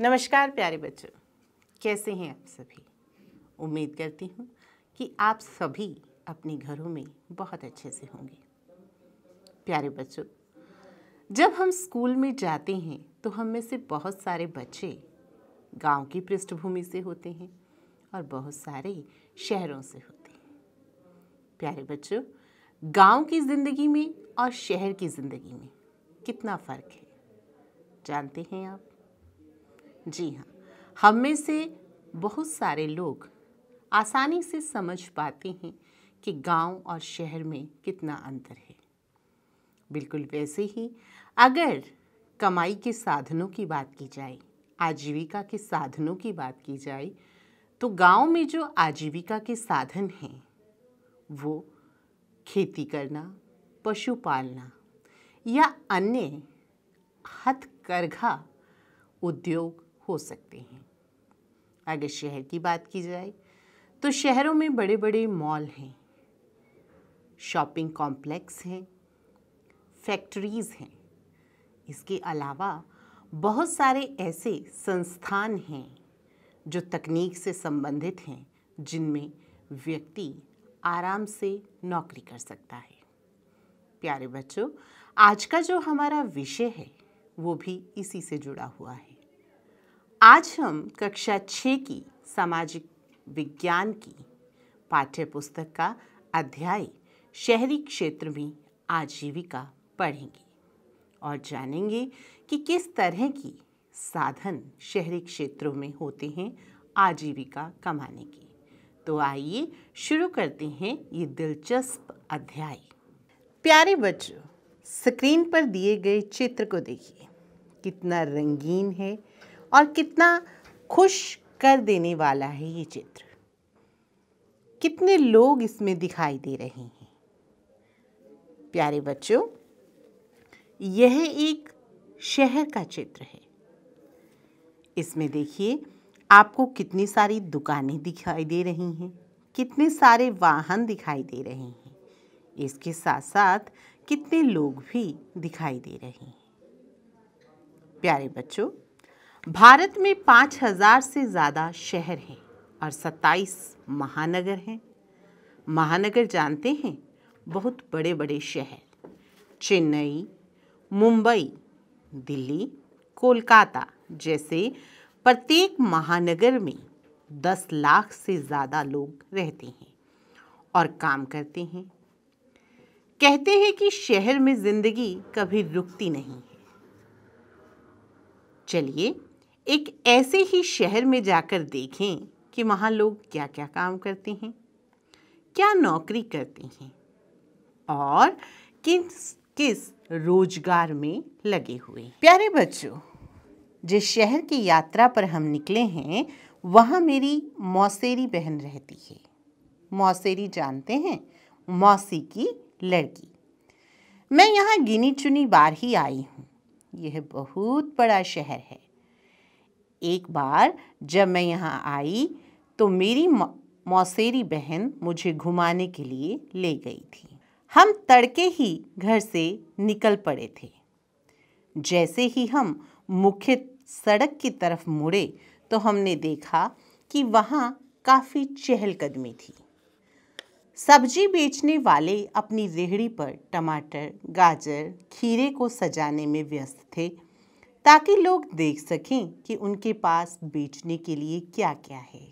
नमस्कार प्यारे बच्चों कैसे हैं आप सभी उम्मीद करती हूँ कि आप सभी अपने घरों में बहुत अच्छे से होंगे प्यारे बच्चों जब हम स्कूल में जाते हैं तो हम में से बहुत सारे बच्चे गांव की पृष्ठभूमि से होते हैं और बहुत सारे शहरों से होते हैं प्यारे बच्चों गांव की ज़िंदगी में और शहर की ज़िंदगी में कितना फ़र्क है जानते हैं आप जी हाँ हम में से बहुत सारे लोग आसानी से समझ पाते हैं कि गांव और शहर में कितना अंतर है बिल्कुल वैसे ही अगर कमाई के साधनों की बात की जाए आजीविका के साधनों की बात की जाए तो गांव में जो आजीविका के साधन हैं वो खेती करना पशु पालना या अन्य हथकरघा उद्योग हो सकते हैं अगर शहर की बात की जाए तो शहरों में बड़े बड़े मॉल हैं शॉपिंग कॉम्प्लेक्स हैं फैक्ट्रीज़ हैं इसके अलावा बहुत सारे ऐसे संस्थान हैं जो तकनीक से संबंधित हैं जिनमें व्यक्ति आराम से नौकरी कर सकता है प्यारे बच्चों आज का जो हमारा विषय है वो भी इसी से जुड़ा हुआ है आज हम कक्षा छः की सामाजिक विज्ञान की पाठ्य पुस्तक का अध्याय शहरी क्षेत्र में आजीविका पढ़ेंगे और जानेंगे कि किस तरह की साधन शहरी क्षेत्रों में होते हैं आजीविका कमाने के तो आइए शुरू करते हैं ये दिलचस्प अध्याय प्यारे बच्चों स्क्रीन पर दिए गए चित्र को देखिए कितना रंगीन है और कितना खुश कर देने वाला है ये चित्र कितने लोग इसमें दिखाई दे रहे हैं प्यारे बच्चों यह एक शहर का चित्र है इसमें देखिए आपको कितनी सारी दुकानें दिखाई दे रही हैं कितने सारे वाहन दिखाई दे रहे हैं इसके साथ साथ कितने लोग भी दिखाई दे रहे हैं प्यारे बच्चों भारत में 5000 से ज़्यादा शहर हैं और 27 महानगर हैं महानगर जानते हैं बहुत बड़े बड़े शहर चेन्नई मुंबई दिल्ली कोलकाता जैसे प्रत्येक महानगर में 10 लाख से ज़्यादा लोग रहते हैं और काम करते हैं कहते हैं कि शहर में ज़िंदगी कभी रुकती नहीं है चलिए एक ऐसे ही शहर में जाकर देखें कि वहाँ लोग क्या क्या काम करते हैं क्या नौकरी करते हैं और किस किस रोजगार में लगे हुए प्यारे बच्चों जिस शहर की यात्रा पर हम निकले हैं वहाँ मेरी मौसेरी बहन रहती है मौसेरी जानते हैं मौसी की लड़की मैं यहाँ गिनी चुनी बार ही आई हूँ यह बहुत बड़ा शहर है एक बार जब मैं यहाँ आई तो मेरी मौसेरी बहन मुझे घुमाने के लिए ले गई थी हम तड़के ही घर से निकल पड़े थे जैसे ही हम मुख्य सड़क की तरफ मुड़े तो हमने देखा कि वहाँ काफ़ी चहलकदमी थी सब्जी बेचने वाले अपनी रेहड़ी पर टमाटर गाजर खीरे को सजाने में व्यस्त थे ताकि लोग देख सकें कि उनके पास बेचने के लिए क्या क्या है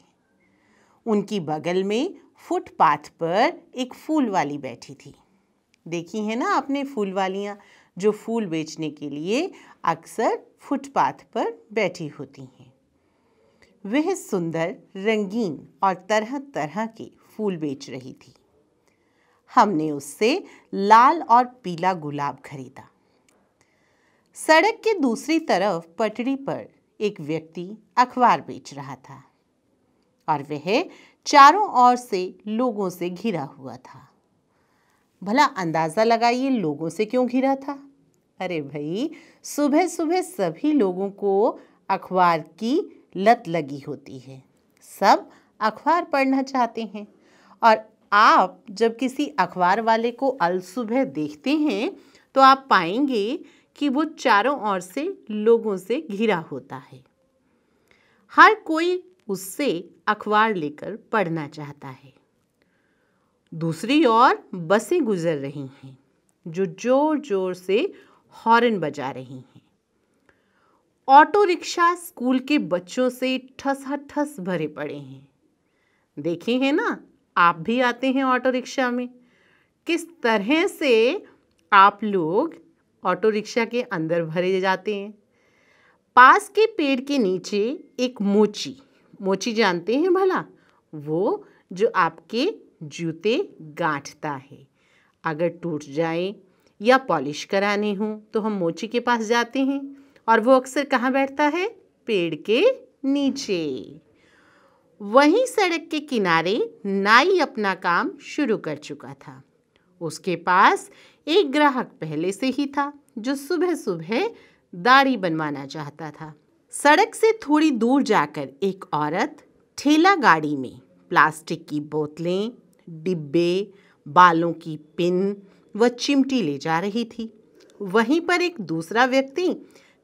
उनकी बगल में फुटपाथ पर एक फूल वाली बैठी थी देखी है ना आपने फूल वालियाँ जो फूल बेचने के लिए अक्सर फुटपाथ पर बैठी होती हैं वह सुंदर रंगीन और तरह तरह के फूल बेच रही थी हमने उससे लाल और पीला गुलाब खरीदा सड़क के दूसरी तरफ पटरी पर एक व्यक्ति अखबार बेच रहा था और वह चारों ओर से लोगों से घिरा हुआ था भला अंदाज़ा लगाइए लोगों से क्यों घिरा था अरे भाई सुबह सुबह सभी लोगों को अखबार की लत लगी होती है सब अखबार पढ़ना चाहते हैं और आप जब किसी अखबार वाले को अल सुबह देखते हैं तो आप पाएंगे कि वो चारों ओर से लोगों से घिरा होता है हर कोई उससे अखबार लेकर पढ़ना चाहता है दूसरी ओर बसें गुजर रही हैं जो जोर जोर से हॉर्न बजा रही हैं ऑटो रिक्शा स्कूल के बच्चों से ठस हठस भरे पड़े हैं देखे हैं ना आप भी आते हैं ऑटो रिक्शा में किस तरह से आप लोग ऑटो रिक्शा के अंदर भरे जाते हैं पास के पेड़ के नीचे एक मोची मोची जानते हैं भला वो जो आपके जूते गांठता है अगर टूट जाए या पॉलिश कराने हो तो हम मोची के पास जाते हैं और वो अक्सर कहाँ बैठता है पेड़ के नीचे वहीं सड़क के किनारे नाई अपना काम शुरू कर चुका था उसके पास एक ग्राहक पहले से ही था जो सुबह सुबह दाढ़ी बनवाना चाहता था सड़क से थोड़ी दूर जाकर एक औरत ठेला गाड़ी में प्लास्टिक की बोतलें डिब्बे बालों की पिन व चिमटी ले जा रही थी वहीं पर एक दूसरा व्यक्ति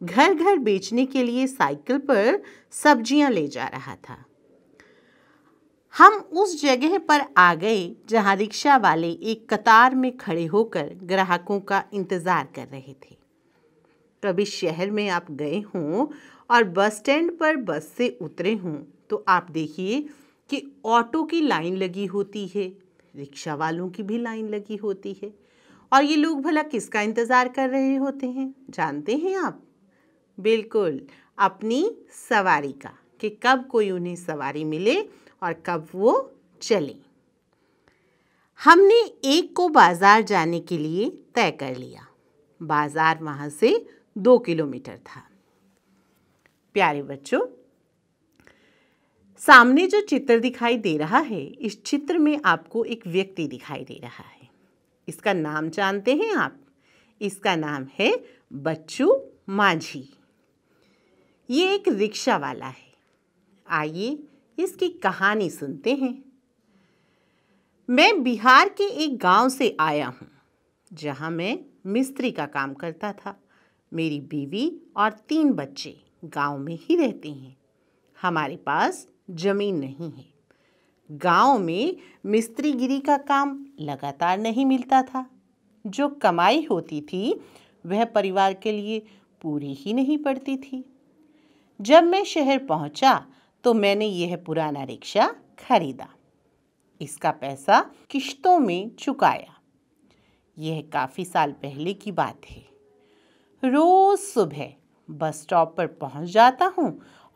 घर घर बेचने के लिए साइकिल पर सब्जियां ले जा रहा था हम उस जगह पर आ गए जहाँ रिक्शा वाले एक कतार में खड़े होकर ग्राहकों का इंतज़ार कर रहे थे कभी शहर में आप गए हों और बस स्टैंड पर बस से उतरे हों तो आप देखिए कि ऑटो की लाइन लगी होती है रिक्शा वालों की भी लाइन लगी होती है और ये लोग भला किसका इंतज़ार कर रहे होते हैं जानते हैं आप बिल्कुल अपनी सवारी का कि कब कोई उन्हें सवारी मिले और कब वो चले हमने एक को बाज़ार जाने के लिए तय कर लिया बाज़ार वहाँ से दो किलोमीटर था प्यारे बच्चों सामने जो चित्र दिखाई दे रहा है इस चित्र में आपको एक व्यक्ति दिखाई दे रहा है इसका नाम जानते हैं आप इसका नाम है बच्चू मांझी ये एक रिक्शा वाला है आइए इसकी कहानी सुनते हैं मैं बिहार के एक गांव से आया हूँ जहां मैं मिस्त्री का काम करता था मेरी बीवी और तीन बच्चे गांव में ही रहते हैं हमारे पास ज़मीन नहीं है गांव में मिस्त्रीगिरी का काम लगातार नहीं मिलता था जो कमाई होती थी वह परिवार के लिए पूरी ही नहीं पड़ती थी जब मैं शहर पहुंचा, तो मैंने यह पुराना रिक्शा खरीदा इसका पैसा किश्तों में चुकाया यह काफ़ी साल पहले की बात है रोज़ सुबह बस स्टॉप पर पहुंच जाता हूं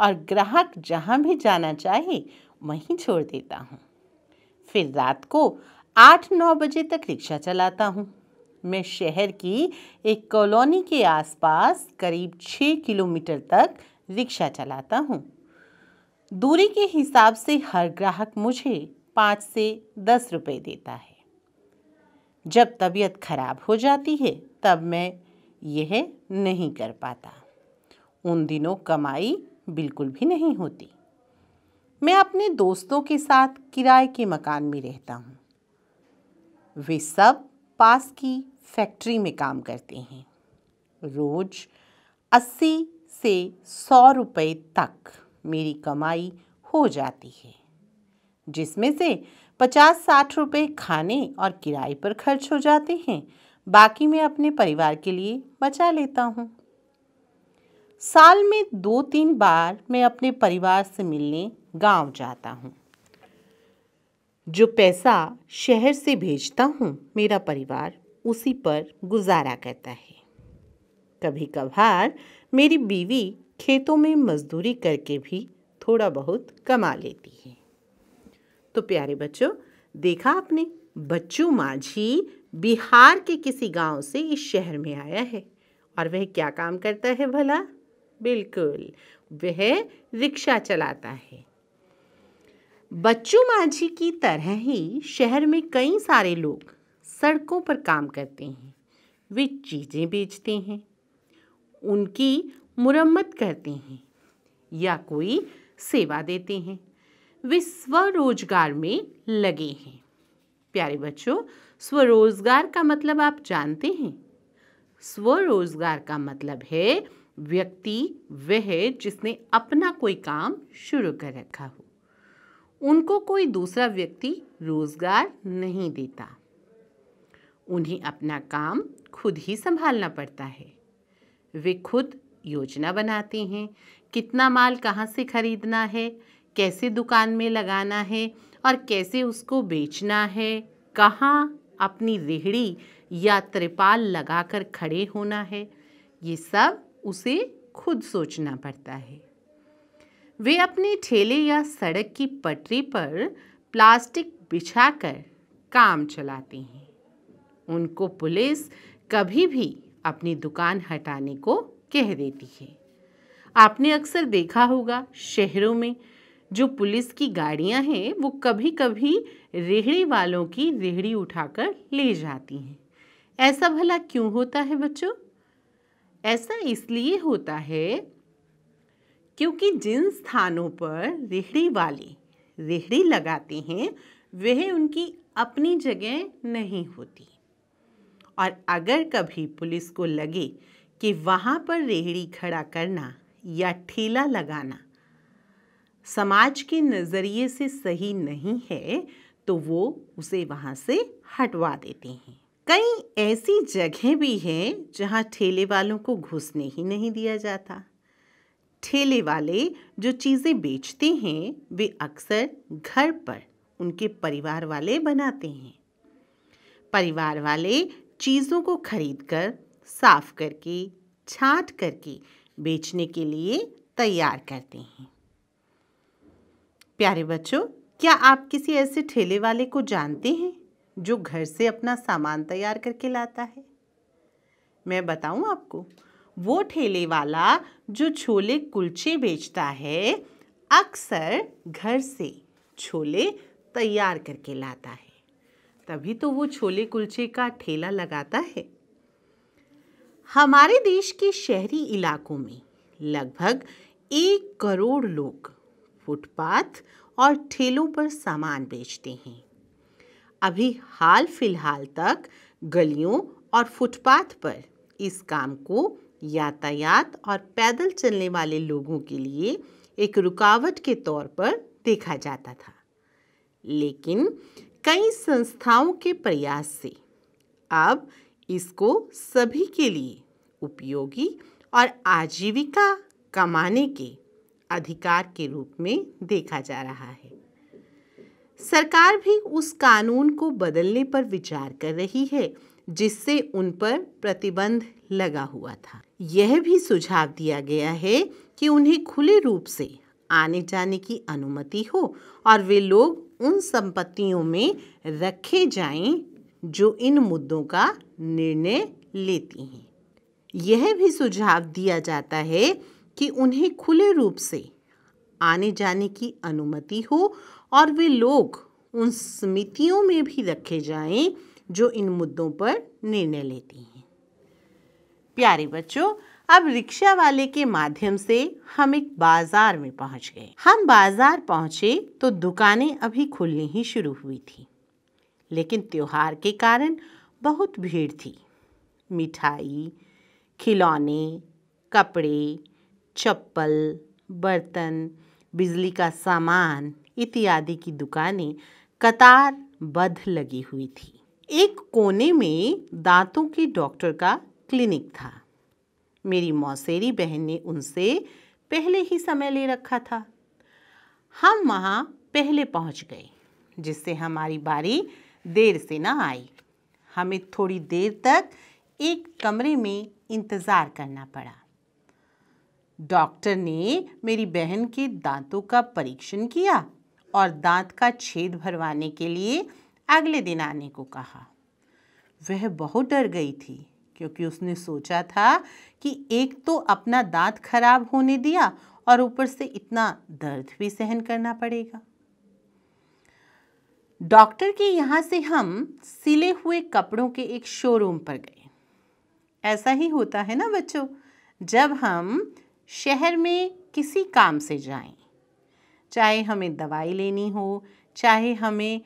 और ग्राहक जहां भी जाना चाहे वहीं छोड़ देता हूं। फिर रात को आठ नौ बजे तक रिक्शा चलाता हूं। मैं शहर की एक कॉलोनी के आसपास करीब छः किलोमीटर तक रिक्शा चलाता हूँ दूरी के हिसाब से हर ग्राहक मुझे पाँच से दस रुपये देता है जब तबीयत खराब हो जाती है तब मैं यह नहीं कर पाता उन दिनों कमाई बिल्कुल भी नहीं होती मैं अपने दोस्तों के साथ किराए के मकान में रहता हूँ वे सब पास की फैक्ट्री में काम करते हैं रोज़ अस्सी से सौ रुपये तक मेरी कमाई हो जाती है जिसमें से पचास साठ रुपए खाने और किराए पर खर्च हो जाते हैं बाकी मैं अपने परिवार के लिए बचा लेता हूँ साल में दो तीन बार मैं अपने परिवार से मिलने गांव जाता हूँ जो पैसा शहर से भेजता हूँ मेरा परिवार उसी पर गुजारा करता है कभी कभार मेरी बीवी खेतों में मजदूरी करके भी थोड़ा बहुत कमा लेती है तो प्यारे बच्चों देखा आपने बच्चू माझी बिहार के किसी गांव से इस शहर में आया है और वह क्या काम करता है भला बिल्कुल वह रिक्शा चलाता है बच्चू माझी की तरह ही शहर में कई सारे लोग सड़कों पर काम करते हैं वे चीज़ें बेचते हैं उनकी मुरम्मत करते हैं या कोई सेवा देते हैं वे स्वरोजगार में लगे हैं प्यारे बच्चों स्वरोजगार का मतलब आप जानते हैं स्वरोजगार का मतलब है व्यक्ति वह जिसने अपना कोई काम शुरू कर रखा हो उनको कोई दूसरा व्यक्ति रोजगार नहीं देता उन्हें अपना काम खुद ही संभालना पड़ता है वे खुद योजना बनाते हैं कितना माल कहाँ से ख़रीदना है कैसे दुकान में लगाना है और कैसे उसको बेचना है कहाँ अपनी रेहड़ी या त्रिपाल लगाकर खड़े होना है ये सब उसे खुद सोचना पड़ता है वे अपने ठेले या सड़क की पटरी पर प्लास्टिक बिछाकर काम चलाते हैं उनको पुलिस कभी भी अपनी दुकान हटाने को कह देती है आपने अक्सर देखा होगा शहरों में जो पुलिस की गाड़ियां हैं वो कभी कभी रेहड़ी वालों की रेहड़ी उठाकर ले जाती हैं ऐसा भला क्यों होता है बच्चों ऐसा इसलिए होता है क्योंकि जिन स्थानों पर रेहड़ी वाले रेहड़ी लगाते हैं वह उनकी अपनी जगह नहीं होती और अगर कभी पुलिस को लगे कि वहाँ पर रेहड़ी खड़ा करना या ठेला लगाना समाज के नज़रिए से सही नहीं है तो वो उसे वहाँ से हटवा देते हैं कई ऐसी जगह भी हैं जहाँ ठेले वालों को घुसने ही नहीं दिया जाता ठेले वाले जो चीज़ें बेचते हैं वे अक्सर घर पर उनके परिवार वाले बनाते हैं परिवार वाले चीज़ों को खरीद कर साफ करके छाँट करके बेचने के लिए तैयार करते हैं प्यारे बच्चों क्या आप किसी ऐसे ठेले वाले को जानते हैं जो घर से अपना सामान तैयार करके लाता है मैं बताऊं आपको वो ठेले वाला जो छोले कुलचे बेचता है अक्सर घर से छोले तैयार करके लाता है तभी तो वो छोले कुलचे का ठेला लगाता है हमारे देश के शहरी इलाकों में लगभग एक करोड़ लोग फुटपाथ और ठेलों पर सामान बेचते हैं अभी हाल फिलहाल तक गलियों और फुटपाथ पर इस काम को यातायात और पैदल चलने वाले लोगों के लिए एक रुकावट के तौर पर देखा जाता था लेकिन कई संस्थाओं के प्रयास से अब इसको सभी के लिए उपयोगी और आजीविका कमाने के अधिकार के रूप में देखा जा रहा है सरकार भी उस कानून को बदलने पर विचार कर रही है जिससे उन पर प्रतिबंध लगा हुआ था यह भी सुझाव दिया गया है कि उन्हें खुले रूप से आने जाने की अनुमति हो और वे लोग उन संपत्तियों में रखे जाएं जो इन मुद्दों का निर्णय लेती हैं यह भी सुझाव दिया जाता है कि उन्हें खुले रूप से आने जाने की अनुमति हो और वे लोग उन समितियों में भी रखे जाएं जो इन मुद्दों पर निर्णय लेती हैं प्यारे बच्चों अब रिक्शा वाले के माध्यम से हम एक बाजार में पहुंच गए हम बाजार पहुंचे तो दुकानें अभी खुलनी ही शुरू हुई थी लेकिन त्यौहार के कारण बहुत भीड़ थी मिठाई खिलौने कपड़े चप्पल बर्तन बिजली का सामान इत्यादि की दुकानें कतार बद लगी हुई थी एक कोने में दांतों के डॉक्टर का क्लिनिक था मेरी मौसेरी बहन ने उनसे पहले ही समय ले रखा था हम वहाँ पहले पहुँच गए जिससे हमारी बारी देर से ना आई हमें थोड़ी देर तक एक कमरे में इंतज़ार करना पड़ा डॉक्टर ने मेरी बहन के दांतों का परीक्षण किया और दांत का छेद भरवाने के लिए अगले दिन आने को कहा वह बहुत डर गई थी क्योंकि उसने सोचा था कि एक तो अपना दांत खराब होने दिया और ऊपर से इतना दर्द भी सहन करना पड़ेगा डॉक्टर के यहाँ से हम सिले हुए कपड़ों के एक शोरूम पर गए ऐसा ही होता है ना बच्चों जब हम शहर में किसी काम से जाएं चाहे हमें दवाई लेनी हो चाहे हमें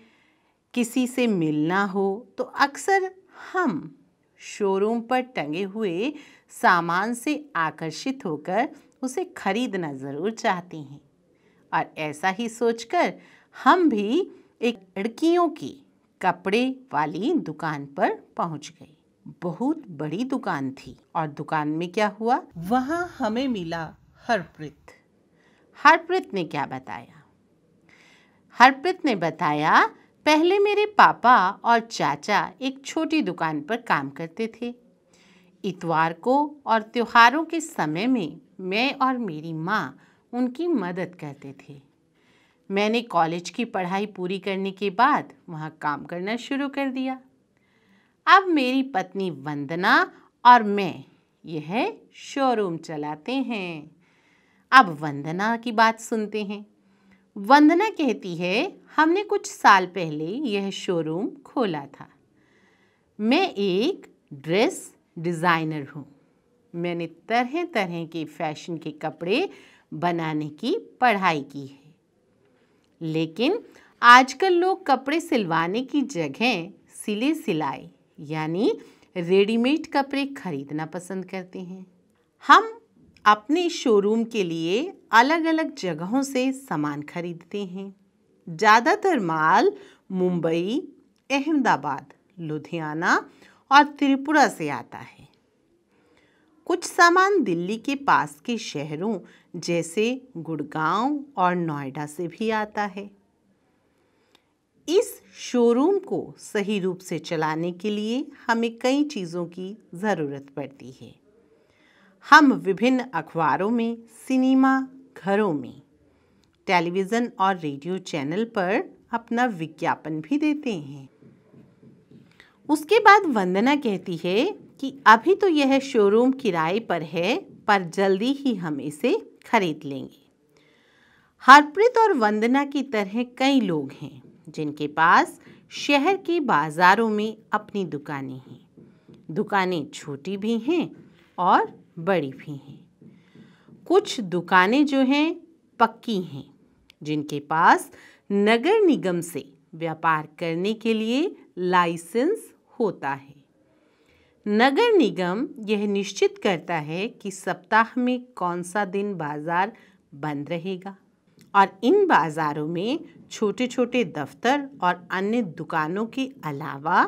किसी से मिलना हो तो अक्सर हम शोरूम पर टंगे हुए सामान से आकर्षित होकर उसे खरीदना ज़रूर चाहते हैं और ऐसा ही सोचकर हम भी एक लड़कियों की कपड़े वाली दुकान पर पहुंच गई बहुत बड़ी दुकान थी और दुकान में क्या हुआ वहाँ हमें मिला हरप्रीत हरप्रीत ने क्या बताया हरप्रीत ने बताया पहले मेरे पापा और चाचा एक छोटी दुकान पर काम करते थे इतवार को और त्योहारों के समय में मैं और मेरी माँ उनकी मदद करते थे मैंने कॉलेज की पढ़ाई पूरी करने के बाद वहाँ काम करना शुरू कर दिया अब मेरी पत्नी वंदना और मैं यह शोरूम चलाते हैं अब वंदना की बात सुनते हैं वंदना कहती है हमने कुछ साल पहले यह शोरूम खोला था मैं एक ड्रेस डिज़ाइनर हूँ मैंने तरह तरह के फैशन के कपड़े बनाने की पढ़ाई की है लेकिन आजकल लोग कपड़े सिलवाने की जगह सिले सिलाए यानी रेडीमेड कपड़े खरीदना पसंद करते हैं हम अपने शोरूम के लिए अलग अलग जगहों से सामान खरीदते हैं ज़्यादातर माल मुंबई अहमदाबाद लुधियाना और त्रिपुरा से आता है कुछ सामान दिल्ली के पास के शहरों जैसे गुड़गांव और नोएडा से भी आता है इस शोरूम को सही रूप से चलाने के लिए हमें कई चीज़ों की ज़रूरत पड़ती है हम विभिन्न अखबारों में सिनेमा घरों में टेलीविज़न और रेडियो चैनल पर अपना विज्ञापन भी देते हैं उसके बाद वंदना कहती है कि अभी तो यह शोरूम किराए पर है पर जल्दी ही हम इसे खरीद लेंगे हरप्रीत और वंदना की तरह कई लोग हैं जिनके पास शहर के बाज़ारों में अपनी दुकानें हैं दुकानें छोटी भी हैं और बड़ी भी हैं कुछ दुकानें जो हैं पक्की हैं जिनके पास नगर निगम से व्यापार करने के लिए लाइसेंस होता है नगर निगम यह निश्चित करता है कि सप्ताह में कौन सा दिन बाज़ार बंद रहेगा और इन बाज़ारों में छोटे छोटे दफ्तर और अन्य दुकानों के अलावा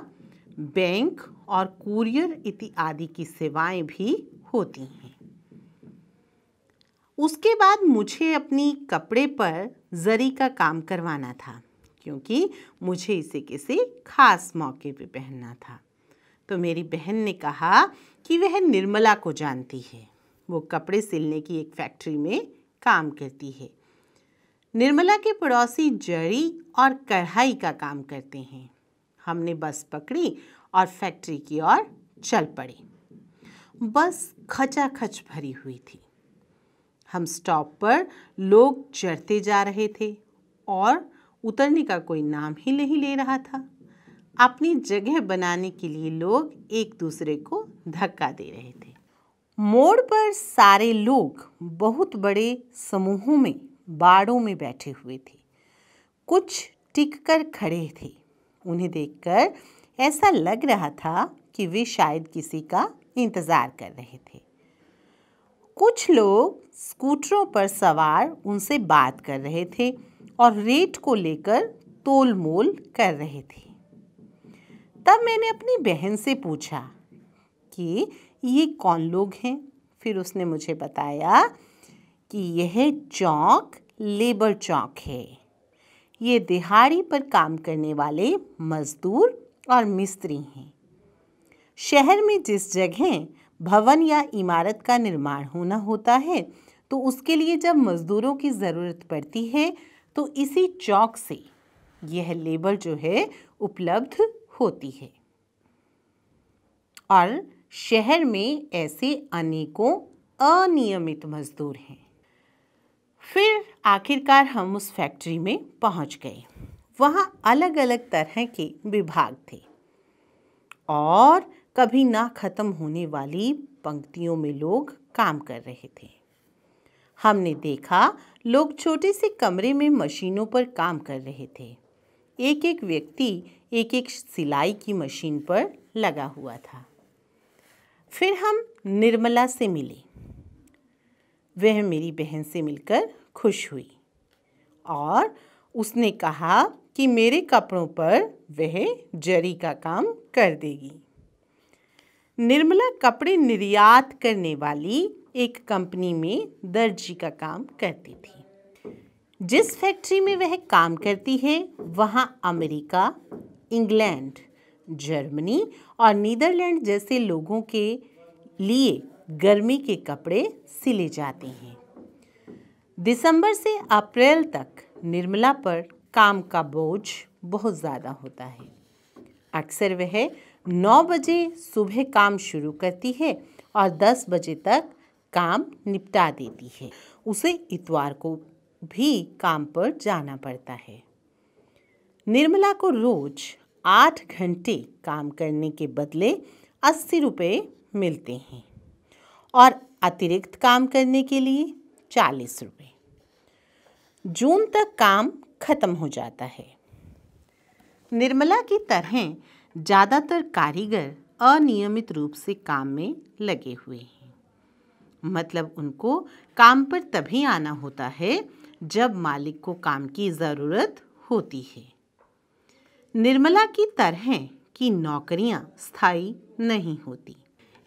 बैंक और कुरियर इत्यादि की सेवाएं भी होती हैं उसके बाद मुझे अपनी कपड़े पर जरी का काम करवाना था क्योंकि मुझे इसे किसी खास मौके पे पहनना था तो मेरी बहन ने कहा कि वह निर्मला को जानती है वो कपड़े सिलने की एक फैक्ट्री में काम करती है निर्मला के पड़ोसी जरी और कढ़ाई का काम करते हैं हमने बस पकड़ी और फैक्ट्री की ओर चल पड़े बस खचाखच भरी हुई थी हम स्टॉप पर लोग चढ़ते जा रहे थे और उतरने का कोई नाम ही नहीं ले रहा था अपनी जगह बनाने के लिए लोग एक दूसरे को धक्का दे रहे थे मोड़ पर सारे लोग बहुत बड़े समूहों में बाड़ों में बैठे हुए थे कुछ टिक कर खड़े थे उन्हें देखकर ऐसा लग रहा था कि वे शायद किसी का इंतज़ार कर रहे थे कुछ लोग स्कूटरों पर सवार उनसे बात कर रहे थे और रेट को लेकर तोल मोल कर रहे थे तब मैंने अपनी बहन से पूछा कि ये कौन लोग हैं फिर उसने मुझे बताया कि यह चौक लेबर चौक है ये दिहाड़ी पर काम करने वाले मज़दूर और मिस्त्री हैं शहर में जिस जगह भवन या इमारत का निर्माण होना होता है तो उसके लिए जब मज़दूरों की ज़रूरत पड़ती है तो इसी चौक से यह लेबर जो है उपलब्ध होती है और शहर में ऐसे अनेकों अनियमित मजदूर हैं फिर आखिरकार हम उस फैक्ट्री में पहुंच गए वहाँ अलग अलग तरह के विभाग थे और कभी ना ख़त्म होने वाली पंक्तियों में लोग काम कर रहे थे हमने देखा लोग छोटे से कमरे में मशीनों पर काम कर रहे थे एक एक व्यक्ति एक एक सिलाई की मशीन पर लगा हुआ था फिर हम निर्मला से मिले वह मेरी बहन से मिलकर खुश हुई और उसने कहा कि मेरे कपड़ों पर वह जरी का काम कर देगी निर्मला कपड़े निर्यात करने वाली एक कंपनी में दर्जी का काम करती थी जिस फैक्ट्री में वह काम करती है वहाँ अमेरिका इंग्लैंड जर्मनी और नीदरलैंड जैसे लोगों के लिए गर्मी के कपड़े सिले जाते हैं दिसंबर से अप्रैल तक निर्मला पर काम का बोझ बहुत ज़्यादा होता है अक्सर वह नौ बजे सुबह काम शुरू करती है और दस बजे तक काम निपटा देती है उसे इतवार को भी काम पर जाना पड़ता है निर्मला को रोज आठ घंटे काम करने के बदले अस्सी रुपये मिलते हैं और अतिरिक्त काम करने के लिए चालीस रुपये जून तक काम खत्म हो जाता है निर्मला की तरह ज़्यादातर कारीगर अनियमित रूप से काम में लगे हुए हैं मतलब उनको काम पर तभी आना होता है जब मालिक को काम की ज़रूरत होती है निर्मला की तरह की नौकरियां स्थायी नहीं होती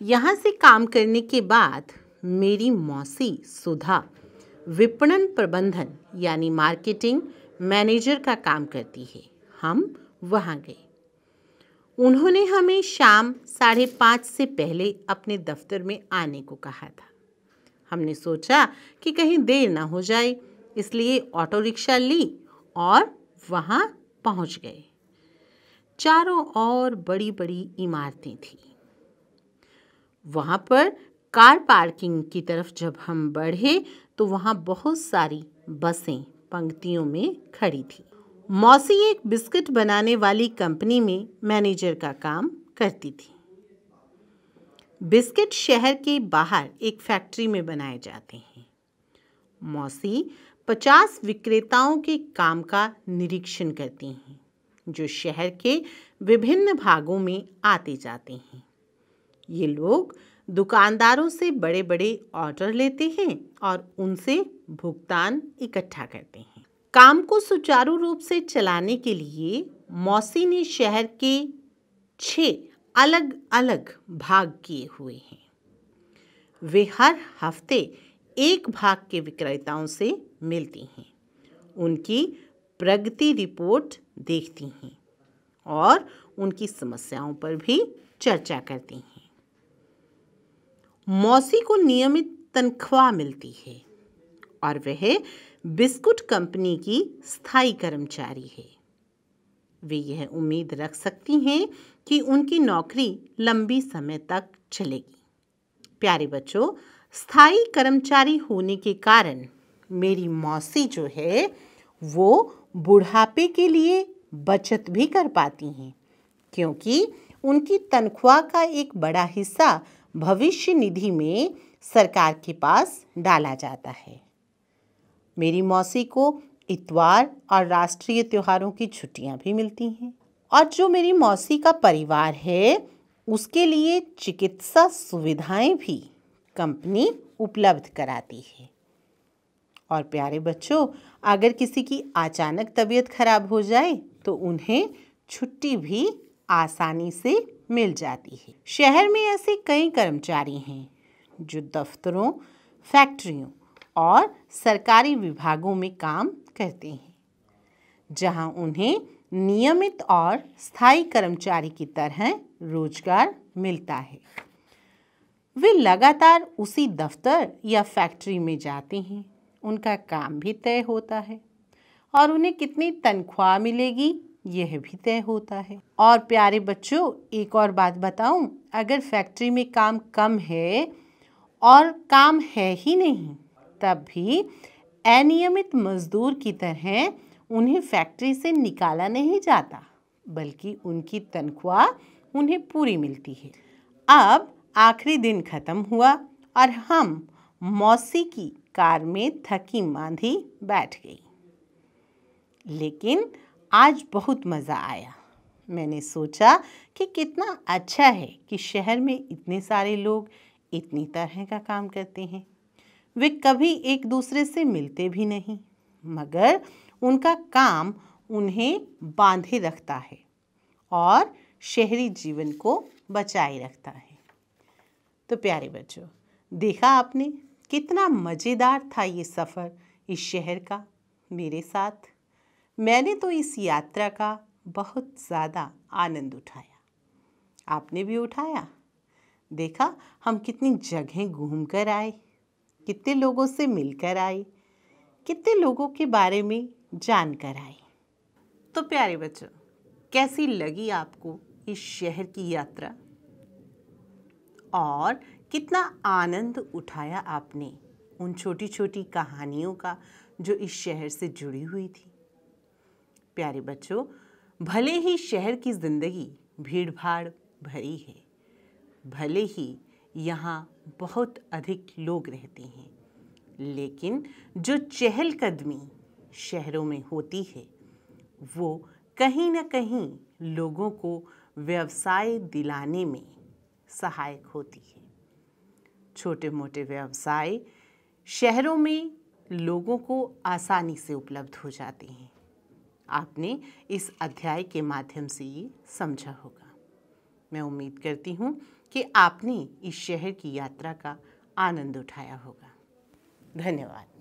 यहाँ से काम करने के बाद मेरी मौसी सुधा विपणन प्रबंधन यानी मार्केटिंग मैनेजर का काम करती है हम वहाँ गए उन्होंने हमें शाम साढ़े पाँच से पहले अपने दफ्तर में आने को कहा था हमने सोचा कि कहीं देर ना हो जाए इसलिए ऑटो रिक्शा ली और वहाँ पहुँच गए चारों ओर बड़ी बड़ी इमारतें थी वहाँ पर कार पार्किंग की तरफ जब हम बढ़े तो वहाँ बहुत सारी बसें पंक्तियों में खड़ी थी मौसी एक बिस्किट बनाने वाली कंपनी में मैनेजर का काम करती थी बिस्किट शहर के बाहर एक फैक्ट्री में बनाए जाते हैं मौसी पचास विक्रेताओं के काम का निरीक्षण करती हैं जो शहर के विभिन्न भागों में आते जाते हैं ये लोग दुकानदारों से बड़े बड़े ऑर्डर लेते हैं और उनसे भुगतान इकट्ठा करते हैं काम को सुचारू रूप से चलाने के लिए मौसी ने शहर के छः अलग अलग भाग किए हुए हैं वे हर हफ्ते एक भाग के विक्रेताओं से मिलती हैं उनकी प्रगति रिपोर्ट देखती हैं और उनकी समस्याओं पर भी चर्चा करती हैं मौसी को नियमित तनख्वाह मिलती है और वह बिस्कुट कंपनी की स्थायी कर्मचारी है वे यह उम्मीद रख सकती हैं कि उनकी नौकरी लंबी समय तक चलेगी प्यारे बच्चों स्थायी कर्मचारी होने के कारण मेरी मौसी जो है वो बुढ़ापे के लिए बचत भी कर पाती हैं क्योंकि उनकी तनख्वाह का एक बड़ा हिस्सा भविष्य निधि में सरकार के पास डाला जाता है मेरी मौसी को इतवार और राष्ट्रीय त्योहारों की छुट्टियां भी मिलती हैं और जो मेरी मौसी का परिवार है उसके लिए चिकित्सा सुविधाएं भी कंपनी उपलब्ध कराती है और प्यारे बच्चों अगर किसी की अचानक तबीयत खराब हो जाए तो उन्हें छुट्टी भी आसानी से मिल जाती है शहर में ऐसे कई कर्मचारी हैं जो दफ्तरों फैक्ट्रियों और सरकारी विभागों में काम करते हैं जहां उन्हें नियमित और स्थायी कर्मचारी की तरह रोजगार मिलता है वे लगातार उसी दफ्तर या फैक्ट्री में जाते हैं उनका काम भी तय होता है और उन्हें कितनी तनख्वाह मिलेगी यह भी तय होता है और प्यारे बच्चों एक और बात बताऊं अगर फैक्ट्री में काम कम है और काम है ही नहीं तब भी अनियमित मजदूर की तरह उन्हें फैक्ट्री से निकाला नहीं जाता बल्कि उनकी तनख्वाह उन्हें पूरी मिलती है अब आखिरी दिन ख़त्म हुआ और हम मौसी की कार में थकी मांधी बैठ गई लेकिन आज बहुत मज़ा आया मैंने सोचा कि कितना अच्छा है कि शहर में इतने सारे लोग इतनी तरह का काम करते हैं वे कभी एक दूसरे से मिलते भी नहीं मगर उनका काम उन्हें बांधे रखता है और शहरी जीवन को बचाए रखता है तो प्यारे बच्चों देखा आपने कितना मज़ेदार था ये सफ़र इस शहर का मेरे साथ मैंने तो इस यात्रा का बहुत ज़्यादा आनंद उठाया आपने भी उठाया देखा हम कितनी जगह घूम कर आए कितने लोगों से मिलकर आए कितने लोगों के बारे में जानकर आए तो प्यारे बच्चों कैसी लगी आपको इस शहर की यात्रा और कितना आनंद उठाया आपने उन छोटी छोटी कहानियों का जो इस शहर से जुड़ी हुई थी प्यारे बच्चों भले ही शहर की ज़िंदगी भीड़ भाड़ भरी है भले ही यहाँ बहुत अधिक लोग रहते हैं लेकिन जो चहलकदमी शहरों में होती है वो कहीं ना कहीं लोगों को व्यवसाय दिलाने में सहायक होती है छोटे मोटे व्यवसाय शहरों में लोगों को आसानी से उपलब्ध हो जाते हैं आपने इस अध्याय के माध्यम से ये समझा होगा मैं उम्मीद करती हूँ कि आपने इस शहर की यात्रा का आनंद उठाया होगा धन्यवाद